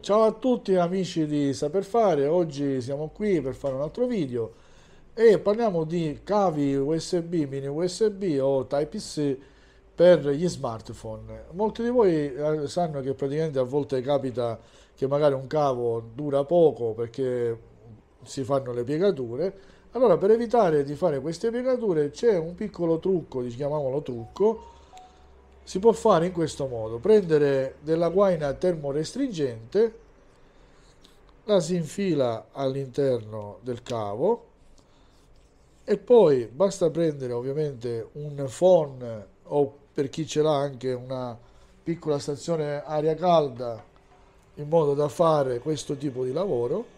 Ciao a tutti amici di Saper Fare, oggi siamo qui per fare un altro video e parliamo di cavi USB, mini USB o Type-C per gli smartphone. Molti di voi eh, sanno che praticamente a volte capita che magari un cavo dura poco perché si fanno le piegature. Allora per evitare di fare queste piegature c'è un piccolo trucco, chiamiamolo trucco, si può fare in questo modo, prendere della guaina termorestringente, la si infila all'interno del cavo e poi basta prendere ovviamente un phon o per chi ce l'ha anche una piccola stazione aria calda in modo da fare questo tipo di lavoro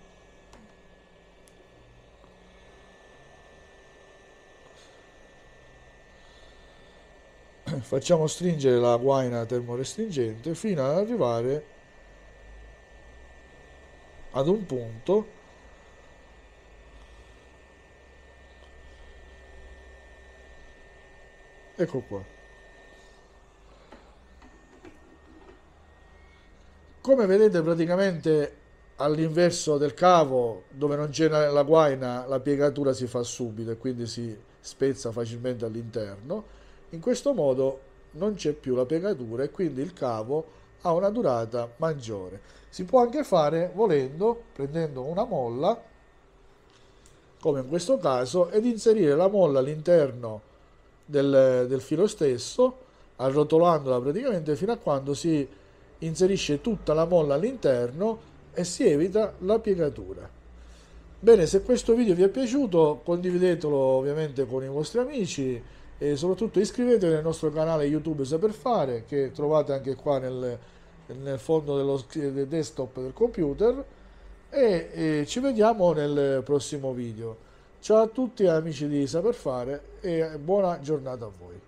facciamo stringere la guaina termorestringente fino ad arrivare ad un punto ecco qua come vedete praticamente all'inverso del cavo dove non c'è la guaina la piegatura si fa subito e quindi si spezza facilmente all'interno in questo modo non c'è più la piegatura e quindi il cavo ha una durata maggiore. Si può anche fare volendo prendendo una molla come in questo caso ed inserire la molla all'interno del, del filo stesso arrotolandola praticamente fino a quando si inserisce tutta la molla all'interno e si evita la piegatura. Bene, se questo video vi è piaciuto condividetelo ovviamente con i vostri amici e soprattutto iscrivetevi al nostro canale YouTube Saper Fare che trovate anche qua nel, nel fondo dello, del desktop del computer e, e, ci vediamo nel prossimo video. Ciao a tutti amici di Saper Fare e buona giornata a voi.